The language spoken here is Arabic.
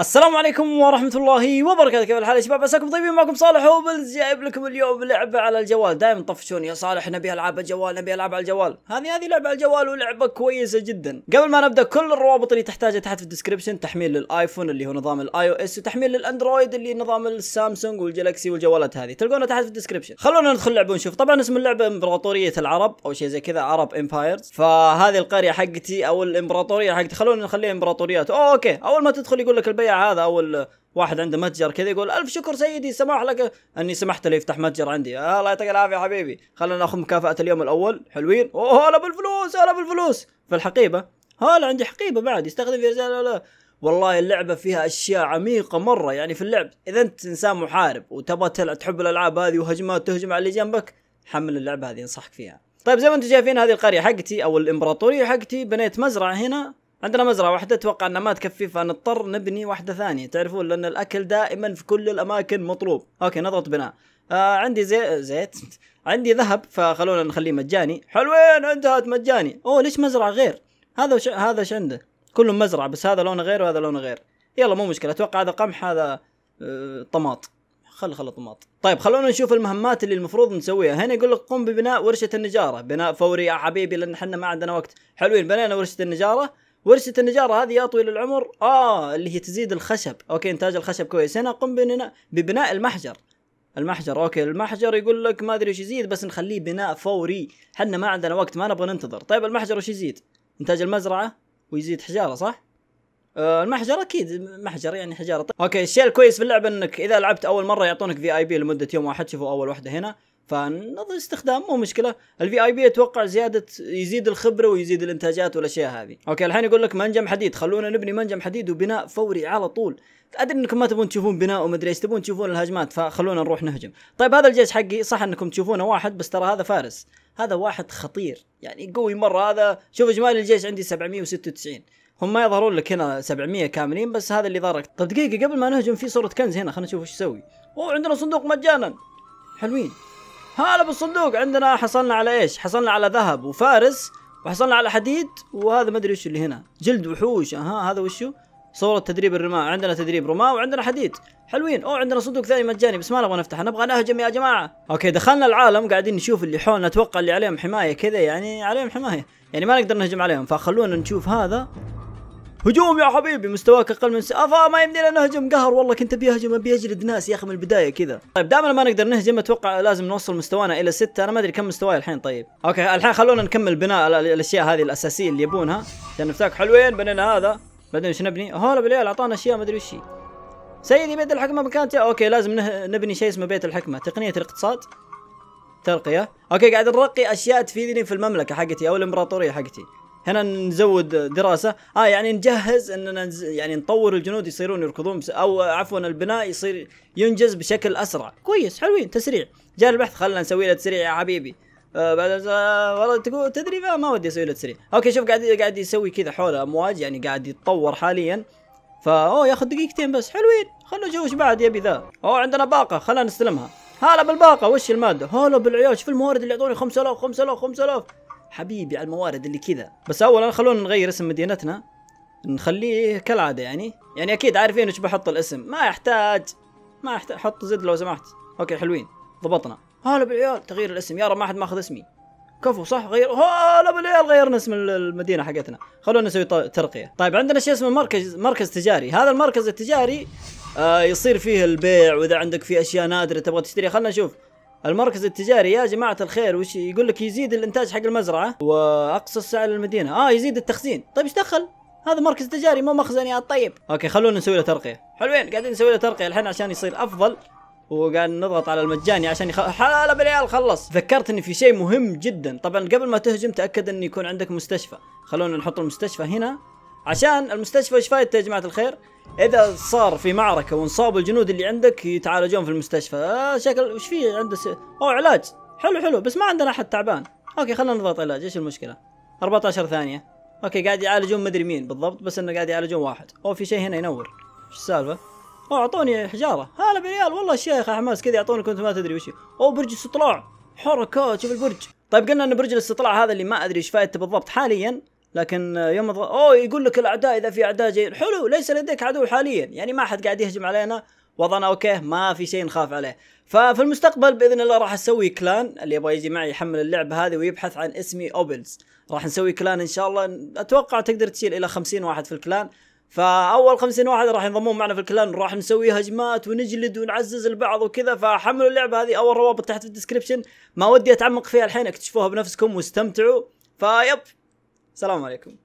السلام عليكم ورحمة الله وبركاته كيف الحال يا شباب عساكم طيبين معكم صالح وبلز جايب لكم اليوم لعبة على الجوال دائما طفشون يا صالح نبي العاب الجوال نبي العاب على الجوال هذه هذه لعبة على الجوال ولعبة كويسة جدا قبل ما نبدا كل الروابط اللي تحتاجها تحت في الديسكربشن تحميل للايفون اللي هو نظام الاي او اس وتحميل للاندرويد اللي نظام السامسونج والجلاكسي والجوالات هذه تلقونها تحت في الديسكربشن خلونا ندخل اللعبة ونشوف طبعا اسم اللعبة امبراطورية العرب او شيء زي كذا عرب امبايرز فهذه القرية حقتي او الامبراطورية حقتي خلونا نخليها امبراطوريات أو اوكي اول ما تدخل يقول لك البيع الضياع هذا او واحد عنده متجر كذا يقول الف شكر سيدي سمح لك اني سمحت لي يفتح متجر عندي آه الله يعطيك العافيه حبيبي خلينا ناخذ مكافاه اليوم الاول حلوين اوه هلا بالفلوس هلا بالفلوس في الحقيبه هلا عندي حقيبه بعد يستخدم في رساله لا والله اللعبه فيها اشياء عميقه مره يعني في اللعب اذا انت انسان محارب وتبغى تحب الالعاب هذه وهجمات تهجم على اللي جنبك حمل اللعبه هذه انصحك فيها طيب زي ما انتم شايفين هذه القريه حقتي او الامبراطوريه حقتي بنيت مزرعه هنا عندنا مزرعة واحدة اتوقع انها ما تكفي فنضطر نبني واحدة ثانية تعرفون لان الاكل دائما في كل الاماكن مطلوب اوكي نضغط بناء آه عندي زي... زيت عندي ذهب فخلونا نخليه مجاني حلوين انتهت مجاني اوه ليش مزرعة غير هذا وش... هذا عنده كله مزرعة بس هذا لونه غير وهذا لونه غير يلا مو مشكلة اتوقع هذا قمح هذا آه... طماط خل خل طماط طيب خلونا نشوف المهمات اللي المفروض نسويها هنا يقول لك قم ببناء ورشة النجارة بناء فوري يا حبيبي لان احنا ما عندنا وقت حلوين بنينا ورشة النجارة ورشه النجاره هذه يا طويل العمر اه اللي هي تزيد الخشب اوكي انتاج الخشب كويس هنا قم ببناء المحجر المحجر اوكي المحجر يقول لك ما ادري وش يزيد بس نخليه بناء فوري حنا ما عندنا وقت ما نبغى ننتظر طيب المحجر وش يزيد انتاج المزرعه ويزيد حجاره صح آه، المحجر اكيد محجر يعني حجاره طيب. اوكي الشيء الكويس في اللعبه انك اذا لعبت اول مره يعطونك في اي بي لمده يوم واحد شوفوا اول واحده هنا فنظر استخدام مو مشكله الفي اي بي اتوقع زياده يزيد الخبره ويزيد الانتاجات والاشياء هذه اوكي الحين يقول لك منجم حديد خلونا نبني منجم حديد وبناء فوري على طول ادري انكم ما تبون تشوفون بناء ومدري ايش تبون تشوفون الهجمات فخلونا نروح نهجم طيب هذا الجيش حقي صح انكم تشوفونه واحد بس ترى هذا فارس هذا واحد خطير يعني قوي مره هذا شوف اجمالي الجيش عندي 796 هم ما يظهرون لك هنا 700 كاملين بس هذا اللي ظهرك طب دقيقه قبل ما نهجم في صوره كنز هنا خلينا نشوف ايش يسوي اوه عندنا صندوق مجانا حلوين هلا بالصندوق عندنا حصلنا على ايش حصلنا على ذهب وفارس وحصلنا على حديد وهذا ما ادري وش اللي هنا جلد وحوش اها هذا وشو صورة تدريب الرماة عندنا تدريب رماة وعندنا حديد حلوين او عندنا صندوق ثاني مجاني بس ما نبغى نفتحه نبغى نهجم يا جماعة اوكي دخلنا العالم قاعدين نشوف اللي حولنا اتوقع اللي عليهم حماية كذا يعني عليهم حماية يعني ما نقدر نهجم عليهم فخلونا نشوف هذا هجوم يا حبيبي مستواك اقل من افا ما يمدينا نهجم قهر والله كنت ابي اهجم ابي اجلد ناس يا اخي من البدايه كذا طيب دائما ما نقدر نهجم اتوقع لازم نوصل مستوانا الى ستة انا ما ادري كم مستواي الحين طيب اوكي الحين خلونا نكمل بناء الاشياء هذه الاساسيه اللي يبونها عشان نفتاك حلوين بنينا هذا بعدين ايش نبني؟ هلا بالليل اعطانا اشياء ما ادري وش هي سيدي بيت الحكمه مكان اوكي لازم نبني شيء اسمه بيت الحكمه تقنيه الاقتصاد ترقيه اوكي قاعد نرقي اشياء تفيدني في المملكه حقتي او الامبراطوريه حقتي هنا نزود دراسه اه يعني نجهز اننا يعني نطور الجنود يصيرون يركضون او عفوا البناء يصير ينجز بشكل اسرع كويس حلوين تسريع جاء البحث خلنا نسوي له تسريع يا حبيبي آه بعد آه والله تقول تدري ما, ودي اسوي له تسريع اوكي شوف قاعد قاعد يسوي كذا حول امواج يعني قاعد يتطور حاليا فا اوه ياخذ دقيقتين بس حلوين خلنا نشوف ايش بعد يبي ذا اوه عندنا باقه خلنا نستلمها هلا بالباقه وش الماده هلا بالعيال شوف الموارد اللي يعطوني 5000 5000 5000 حبيبي على الموارد اللي كذا بس اولا خلونا نغير اسم مدينتنا نخليه كالعاده يعني يعني اكيد عارفين ايش بحط الاسم ما يحتاج ما يحتاج حط زد لو سمحت اوكي حلوين ضبطنا هلا بالعيال تغيير الاسم يا رب ما حد ماخذ اسمي كفو صح غير هلا بالعيال غيرنا اسم المدينه حقتنا خلونا نسوي ترقيه طيب عندنا شيء اسمه مركز مركز تجاري هذا المركز التجاري آه يصير فيه البيع واذا عندك فيه اشياء نادره تبغى تشتريها خلنا نشوف المركز التجاري يا جماعة الخير وش يقول لك يزيد الانتاج حق المزرعة واقصى سعر للمدينة، اه يزيد التخزين طيب ايش دخل هذا مركز تجاري مو مخزن يا آه، طيب اوكي خلونا نسوي له ترقية حلوين قاعدين نسوي له ترقية الحين عشان يصير افضل وقاعد نضغط على المجاني عشان يخ... هلا بالعيال خلص ذكرت اني في شيء مهم جدا طبعا قبل ما تهجم تاكد ان يكون عندك مستشفى خلونا نحط المستشفى هنا عشان المستشفى ايش فايدته يا جماعه الخير؟ اذا صار في معركه وانصابوا الجنود اللي عندك يتعالجون في المستشفى آه شكل وش في عنده س... او علاج حلو حلو بس ما عندنا احد تعبان اوكي خلينا نضغط علاج ايش المشكله 14 ثانيه اوكي قاعد يعالجون مدري مين بالضبط بس انه قاعد يعالجون واحد او في شيء هنا ينور ايش السالفه او اعطوني حجاره هلا بريال والله الشيخ حماس كذا يعطونك وانت ما تدري وش او برج استطلاع حركات شوف البرج طيب قلنا ان برج الاستطلاع هذا اللي ما ادري ايش فائدته بالضبط حاليا لكن يوم الض... اوه يقول لك الاعداء اذا في اعداء جايين حلو ليس لديك عدو حاليا يعني ما حد قاعد يهجم علينا وضعنا اوكي ما في شيء نخاف عليه ففي المستقبل باذن الله راح اسوي كلان اللي يبغى يجي معي يحمل اللعبه هذه ويبحث عن اسمي اوبلز راح نسوي كلان ان شاء الله اتوقع تقدر تشيل الى 50 واحد في الكلان فاول 50 واحد راح ينضمون معنا في الكلان راح نسوي هجمات ونجلد ونعزز البعض وكذا فحملوا اللعبه هذه اول روابط تحت في الديسكربشن ما ودي اتعمق فيها الحين اكتشفوها بنفسكم واستمتعوا فيب السلام عليكم